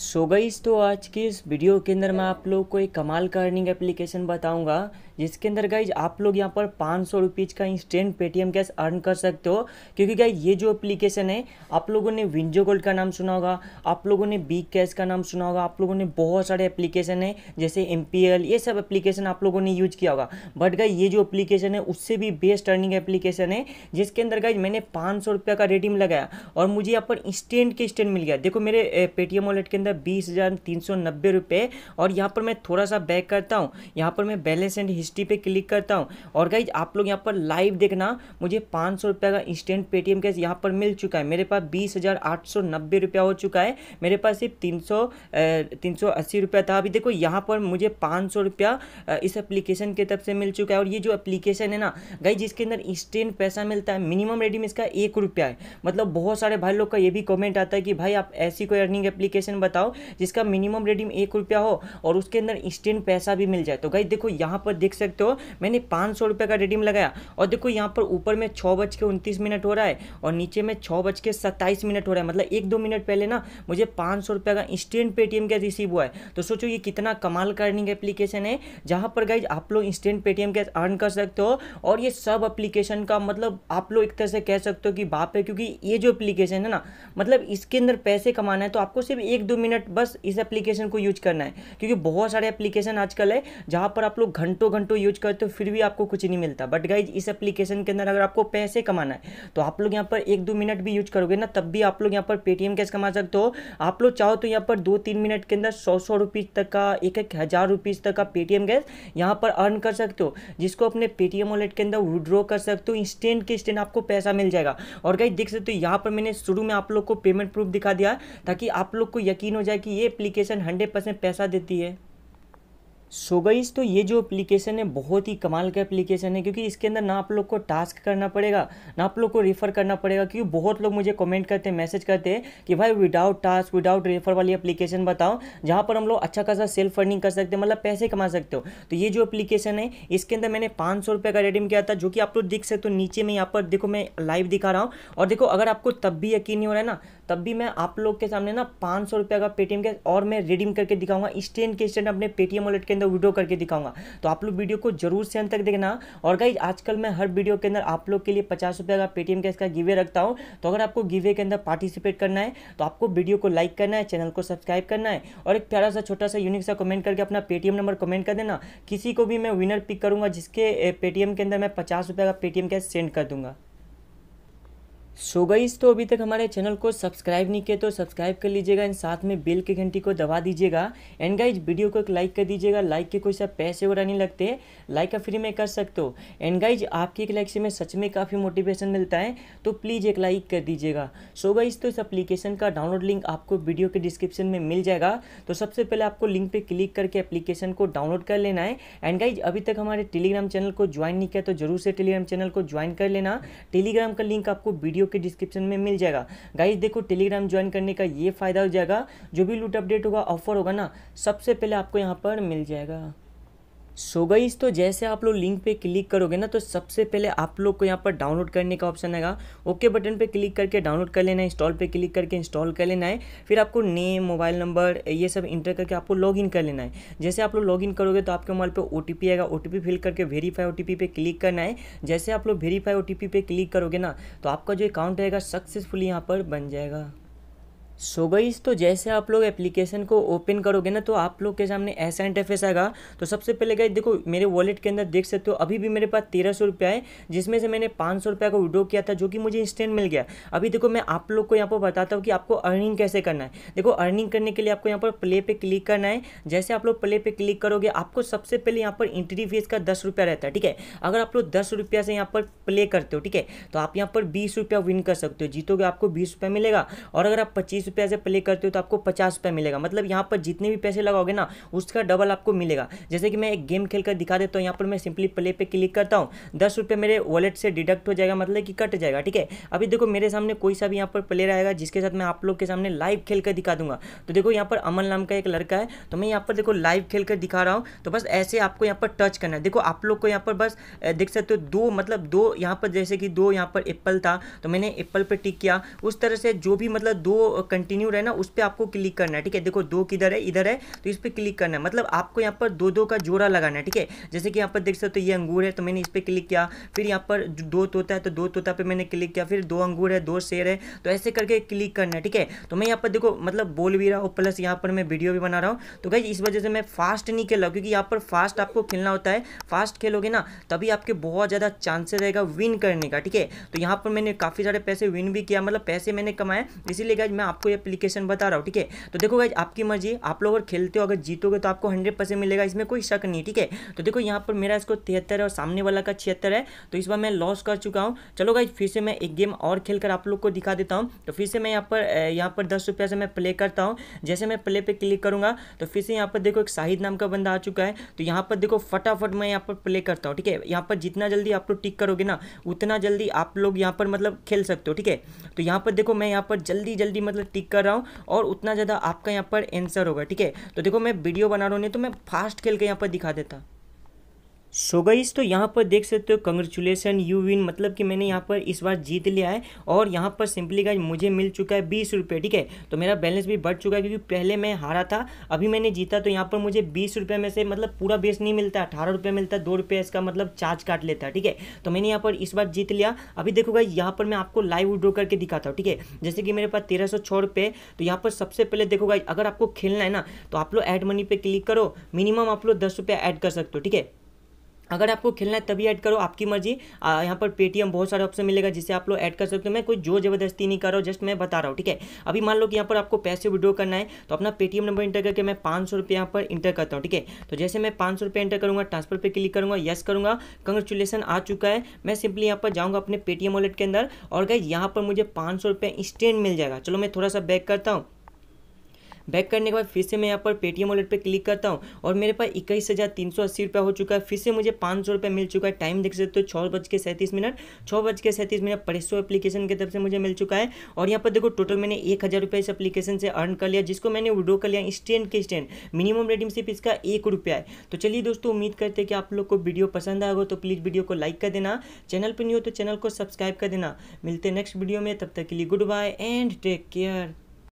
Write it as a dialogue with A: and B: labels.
A: सो so गईस तो आज की इस वीडियो के अंदर मैं आप लोग को एक कमाल का अर्निंग एप्लीकेशन बताऊंगा जिसके अंदर गाइज आप लोग यहाँ पर पाँच सौ रुपीज़ का इंस्टेंट पेटीएम कैश अर्न कर सकते हो क्योंकि गाइज ये जो एप्लीकेशन है आप लोगों ने विंजो गोल्ड का नाम सुना होगा आप लोगों ने बिग कैश का नाम सुना होगा आप लोगों ने बहुत सारे एप्लीकेशन है जैसे एम ये सब एप्लीकेशन आप लोगों ने यूज किया होगा बट गाइज ये जो एप्लीकेशन है उससे भी बेस्ट अर्निंग एप्लीकेशन है जिसके अंदर गाइज मैंने पाँच सौ का रेडीम लगाया और मुझे यहाँ पर इंस्टेंट के इंस्टेंट मिल गया देखो मेरे पेटीएम वॉलेट के अंदर बीस हज़ार तीन सौ नब्बे रुपये और यहाँ पर मैं थोड़ा सा बैक करता हूँ यहाँ पर मैं बैलेंस एंड हिस्ट्री हिस्ट्री पे क्लिक करता हूँ और गाइज आप लोग यहाँ पर लाइव देखना मुझे पाँच सौ का इंस्टेंट पेटीएम कैश यहाँ पर मिल चुका है मेरे पास बीस हज़ार आठ सौ नब्बे रुपया हो चुका है मेरे पास सिर्फ तीन सौ तीन सौ अस्सी रुपया था अभी देखो यहाँ पर मुझे पाँच सौ रुपया इस एप्लीकेशन के तरफ से मिल चुका है और ये जो एप्लीकेशन है ना गाई जिसके अंदर इंस्टेंट पैसा मिलता है मिनिमम रेडीम इसका एक रुपया है मतलब बहुत सारे भाई लोग का ये भी कॉमेंट आता है कि भाई आप ऐसी कोई अर्निंग एप्लीकेशन बताओ जिसका मिनिमम रेडीम एक रुपया हो और उसके अंदर इंस्टेंट पैसा भी मिल जाए तो गाई देखो यहाँ पर देख सकते हो मैंने पाँच सौ रुपये का रिडीम लगाया और देखो यहाँ पर ऊपर में छः बज के उनतीस मिनट हो रहा है और नीचे में छः बज के सत्ताईस मिनट हो रहा है मतलब एक दो मिनट पहले ना मुझे पाँच सौ रुपये का इंस्टेंट पेटीएम कैश रिसीव हुआ है तो सोचो ये कितना कमाल का अर्निंग एप्लीकेशन है जहाँ पर गाइज आप लोग इंस्टेंट पेटीएम कैश अर्न कर सकते हो और ये सब अप्लीकेशन का मतलब आप लोग एक तरह से कह सकते हो कि बाप है क्योंकि ये जो अप्लीकेशन है ना मतलब इसके अंदर पैसे कमाना है तो आपको सिर्फ एक दो मिनट बस इस एप्लीकेशन को यूज करना है क्योंकि बहुत सारे एप्लीकेशन आजकल है जहाँ पर आप लोग घंटों वन टू यूज करते हो फिर भी आपको कुछ नहीं मिलता बट गाइज इस एप्लीकेशन के अंदर अगर आपको पैसे कमाना है तो आप लोग यहाँ पर एक दो मिनट भी यूज करोगे ना तब भी आप लोग यहाँ पर पेटीएम कैश कमा सकते हो आप लोग चाहो तो यहाँ पर दो तीन मिनट के अंदर सौ सौ रुपीज़ तक का एक एक हज़ार रुपीज़ तक का पेटीएम कैश यहाँ पर अर्न कर सकते हो जिसको अपने पेटीएम वॉलेट के अंदर विड्रॉ कर सकते हो इंस्टेंट के इंस्टेंट आपको पैसा मिल जाएगा और गाइज देख सकते हो यहाँ पर मैंने शुरू में आप लोग को पेमेंट प्रूफ दिखा दिया ताकि आप लोग को यकीन हो जाए कि ये एप्लीकेशन हंड्रेड पैसा देती है सो so गईस तो ये जो एप्लीकेशन है बहुत ही कमाल का एप्लीकेशन है क्योंकि इसके अंदर ना आप लोग को टास्क करना पड़ेगा ना आप लोग को रेफर करना पड़ेगा क्योंकि बहुत लोग मुझे कमेंट करते हैं मैसेज करते हैं कि भाई विदाउट टास्क विदाउट रेफर वाली एप्लीकेशन बताओ जहाँ पर हम लोग अच्छा खासा सेल्फ अर्निंग कर सकते हैं मतलब पैसे कमा सकते हो तो ये जो एप्लीकेशन है इसके अंदर मैंने पाँच सौ का रेडीम किया था जो कि आप लोग देख सकते हो नीचे में यहाँ पर देखो मैं लाइव दिखा रहा हूँ और देखो अगर आपको तब भी यकीन नहीं हो रहा है ना तब भी मैं आप लोग के सामने ना पाँच सौ रुपये का पेटीएम के और मैं रिडीम करके दिखाऊंगा स्टैंड के स्टैंड अपने पेटीएम वॉलेट के अंदर वीडियो करके दिखाऊंगा तो आप लोग वीडियो को जरूर से अंत तक देखना और गाइज आजकल मैं हर वीडियो के अंदर आप लोग के लिए पचास रुपये का पेटीएम कैश का गिवे रखता हूँ तो अगर आपको गिवे के अंदर पार्टिसिपेट करना है तो आपको वीडियो को लाइक करना है चैनल को सब्सक्राइब करना है और एक प्यारा सा छोटा सा यूनिक सा कमेंट करके अपना पेटीएम नंबर कमेंट कर देना किसी को भी मैं विनर पिक करूँगा जिसके पेटीएम के अंदर मैं पचास रुपये का पेटीएम कैश सेंड कर दूँगा सो गईस तो अभी तक हमारे चैनल को सब्सक्राइब नहीं किया तो सब्सक्राइब कर लीजिएगा एंड साथ में बेल की घंटी को दबा दीजिएगा एंड गाइज वीडियो को एक लाइक कर दीजिएगा लाइक के कोई सा पैसे वगैरह नहीं लगते लाइक का फ्री में कर सकते हो एंड गाइज आपकी एक लाइक से मैं सच में काफ़ी मोटिवेशन मिलता है तो प्लीज़ एक लाइक कर दीजिएगा सो गईज तो इस अप्लीकेशन का डाउनलोड लिंक आपको वीडियो के डिस्क्रिप्शन में मिल जाएगा तो सबसे पहले आपको लिंक पर क्लिक करके अप्लीकेशन को डाउनलोड कर लेना है एंड गाइज अभी तक हमारे टेलीग्राम चैनल को ज्वाइन नहीं किया तो जरूर से टेलीग्राम चैनल को ज्वाइन कर लेना टेलीग्राम का लिंक आपको वीडियो के डिस्क्रिप्शन में मिल जाएगा गाइज देखो टेलीग्राम ज्वाइन करने का ये फ़ायदा हो जाएगा जो भी लूट अपडेट होगा ऑफर होगा ना सबसे पहले आपको यहाँ पर मिल जाएगा सो गईस तो जैसे आप लोग लिंक पे क्लिक करोगे ना तो सबसे पहले आप लोग को यहाँ पर डाउनलोड करने का ऑप्शन आएगा ओके बटन पे क्लिक करके डाउनलोड कर लेना है इंस्टॉल पे क्लिक करके इंस्टॉल कर लेना है फिर आपको नेम मोबाइल नंबर ये सब इंटर करके आपको लॉगिन कर लेना है जैसे आप लोग लॉगिन करोगे तो आपके मोबाइल पर ओ आएगा ओ फिल करके वेरीफाई ओ पे क्लिक करना है जैसे आप लोग वेरीफाई ओ पे क्लिक करोगे ना तो आपका जो अकाउंट रहेगा सक्सेसफुली यहाँ पर बन जाएगा सो so गई तो जैसे आप लोग एप्लीकेशन को ओपन करोगे ना तो आप लोग के सामने ऐसा इंटरफेस आएगा तो सबसे पहले गई देखो मेरे वॉलेट के अंदर देख सकते हो अभी भी मेरे पास तेरह सौ रुपया है जिसमें से मैंने पाँच सौ रुपया का विड्रो किया था जो कि मुझे इंस्टेंट मिल गया अभी देखो मैं आप लोग को यहाँ पर बताता हूँ कि आपको अर्निंग कैसे करना है देखो अर्निंग करने के लिए आपको यहाँ पर प्ले पे क्लिक करना है जैसे आप लोग प्ले पर क्लिक करोगे आपको सबसे पहले यहाँ पर एंट्री फीस का दस रुपया रहता है ठीक है अगर आप लोग दस रुपया से यहाँ पर प्ले करते हो ठीक है तो आप यहाँ पर बीस रुपया विन कर सकते हो जीतोगे आपको बीस रुपया मिलेगा और अगर आप पच्चीस रुपया से प्ले करते हो तो आपको पचास रुपया मिलेगा मतलब यहाँ पर जितने भी पैसे लगाओगे ना उसका डबल आपको मिलेगा जैसे कि मैं एक गेम खेल कर दिखा देता हूँ यहाँ पर मैं सिंपली प्ले पे क्लिक करता हूँ दस रुपये मेरे वॉलेट से डिडक्ट हो जाएगा मतलब कि कट जाएगा ठीक है अभी देखो मेरे सामने कोई सा भी यहाँ पर प्लेयर आएगा जिसके साथ मैं आप लोग के सामने लाइव खेल कर दिखा दूंगा तो देखो यहाँ पर अमन नाम का एक लड़का है तो मैं यहाँ पर देखो लाइव खेल कर दिखा रहा हूँ तो बस ऐसे आपको यहाँ पर टच करना है देखो आप लोग को यहाँ पर बस देख सकते हो दो मतलब दो यहाँ पर जैसे कि दो यहाँ पर एप्पल था तो मैंने एप्पल पर टिक किया उस तरह से जो भी मतलब दो कंटिन्यू रहना उस पर आपको क्लिक करना है ठीक है देखो दो किधर है इधर है तो इस पर क्लिक करना है मतलब आपको यहाँ पर दो दो का जोड़ा लगाना है ठीक है जैसे कि यहाँ पर देख सकते हो तो ये अंगूर है तो मैंने इस पर क्लिक किया फिर यहाँ पर दो तोता है तो दो तोता पर मैंने क्लिक किया फिर दो अंगूर है दो शेर है तो ऐसे करके क्लिक करना है ठीक है तो मैं यहाँ पर देखो मतलब बोल भी रहा हूँ प्लस यहाँ पर मैं वीडियो भी बना रहा हूँ तो भाई इस वजह से मैं फास्ट नहीं खेल रहा क्योंकि यहाँ पर फास्ट आपको खेलना होता है फास्ट खेलोगे ना तभी आपके बहुत ज़्यादा चांसेस रहेगा विन करने का ठीक है तो यहाँ पर मैंने काफ़ी सारे पैसे विन भी किया मतलब पैसे मैंने कमाए इसीलिए मैं आप आपको ये एप्लीकेशन बता रहा हूँ ठीक है तो देखो भाई आपकी मर्जी आप लोग अगर खेलते हो अगर जीतोगे तो आपको हंड्रेड परसेंट मिलेगा इसमें कोई शक नहीं ठीक है तो देखो यहाँ पर मेरा इसको तिहत्तर और सामने वाला का छिहत्तर है तो इस बार मैं लॉस कर चुका हूँ चलो भाई फिर से मैं एक गेम और खेल आप लोग को दिखा देता हूँ तो फिर से मैं यहाँ पर यहाँ पर दस से मैं प्ले करता हूँ जैसे मैं प्ले पर क्लिक करूँगा तो फिर से यहाँ पर देखो एक शाहिद नाम का बंदा आ चुका है तो यहाँ पर देखो फटाफट मैं यहाँ पर प्ले करता हूँ ठीक है यहाँ पर जितना जल्दी आप लोग टिक करोगे ना उतना जल्दी आप लोग यहाँ पर मतलब खेल सकते हो ठीक है तो यहाँ पर देखो मैं यहाँ पर जल्दी जल्दी मतलब टिक कर रहा हूँ और उतना ज़्यादा आपका यहाँ पर एंसर होगा ठीक है तो देखो मैं वीडियो बना रहा हूँ नहीं तो मैं फास्ट खेल के यहाँ पर दिखा देता सो so गईस तो यहाँ पर देख सकते हो कंग्रेचुलेसन यू विन मतलब कि मैंने यहाँ पर इस बार जीत लिया है और यहाँ पर सिंपली गाइज मुझे मिल चुका है बीस रुपये ठीक है तो मेरा बैलेंस भी बढ़ चुका है क्योंकि पहले मैं हारा था अभी मैंने जीता तो यहाँ पर मुझे बीस रुपये में से मतलब पूरा बेस नहीं मिलता अठारह रुपये मिलता है दो रुपये इसका मतलब चार्ज काट लेता है ठीक है तो मैंने यहाँ पर इस बार जीत लिया अभी देखोगा यहाँ पर मैं आपको लाइव विड्रो करके दिखाता हूँ ठीक है जैसे कि मेरे पास तेरह सौ छः रुपये तो यहाँ पर सबसे पहले देखोगा अगर आपको खेलना है ना तो आप लोग एड मनी पर क्लिक करो मिनिमम आप लोग दस रुपये ऐड कर सकते हो ठीक है अगर आपको खेलना है तभी ऐड करो आपकी मर्जी यहाँ पर पेटीएम बहुत सारे ऑप्शन मिलेगा जिससे आप लोग ऐड कर सकते हो मैं कोई जोर जबरदस्ती नहीं कर रहा हूँ जस्ट मैं बता रहा हूँ ठीक है अभी मान लो कि यहाँ पर आपको पैसे विड्रॉ करना है तो अपना पेटीएम नंबर इंटर करके मैं पाँच सौ रुपये यहाँ पर इंटर करता हूँ ठीक है तो जैसे मैं पाँच सौ रुपये इंटर करूँगा ट्रांसफर पर क्लिक करूँगा येस करूँगा कंग्रेचुलेसन आ चुका है मैं सिंपली यहाँ पर जाऊँगा अपने पेटीएम वॉलेट के अंदर और गए यहाँ पर मुझे पाँच सौ रुपये इंस्टेंट मिल जाएगा चलो मैं थोड़ा सा बैक करता हूँ बैक करने के बाद फिर से मैं यहाँ पर पेटीएम वॉलेट पर क्लिक करता हूँ और मेरे पास इक्कीस हज़ार तीन सौ अस्सी रुपया हो चुका है फिर से मुझे पाँच सौ रुपया मिल चुका है टाइम देख सकते हो छः बज के सैंतीस मिनट छः बज के सैंतीस मिनट परेशो एप्लीकेशन की तरफ से मुझे मिल चुका है और यहाँ पर देखो टोटल मैंने एक हज़ार रुपये इस एप्लीकेशन से अर्न कर लिया जिसको मैंने विड्रो कर लिया स्टैंड के स्टैंड मिनिमम रेडिंग सिर्फ इसका एक रुपया है तो चलिए दोस्तों उम्मीद करते हैं कि आप लोग को वीडियो पसंद आएगा तो प्लीज़ वीडियो को लाइक कर देना चैनल पर नहीं हो तो चैनल को सब्सक्राइब कर देना मिलते हैं नेक्स्ट वीडियो में तब तक के लिए goodbye and take care